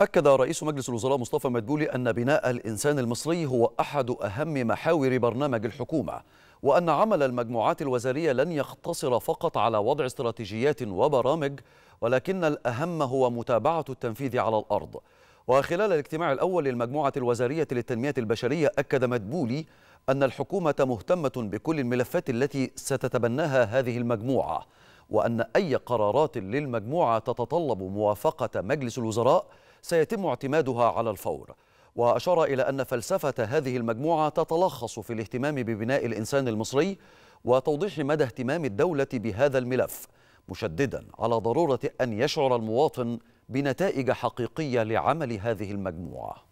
أكد رئيس مجلس الوزراء مصطفى مدبولي أن بناء الإنسان المصري هو أحد أهم محاور برنامج الحكومة وأن عمل المجموعات الوزارية لن يقتصر فقط على وضع استراتيجيات وبرامج ولكن الأهم هو متابعة التنفيذ على الأرض وخلال الاجتماع الأول للمجموعة الوزارية للتنمية البشرية أكد مدبولي أن الحكومة مهتمة بكل الملفات التي ستتبناها هذه المجموعة وأن أي قرارات للمجموعة تتطلب موافقة مجلس الوزراء سيتم اعتمادها على الفور وأشار إلى أن فلسفة هذه المجموعة تتلخص في الاهتمام ببناء الإنسان المصري وتوضيح مدى اهتمام الدولة بهذا الملف مشددا على ضرورة أن يشعر المواطن بنتائج حقيقية لعمل هذه المجموعة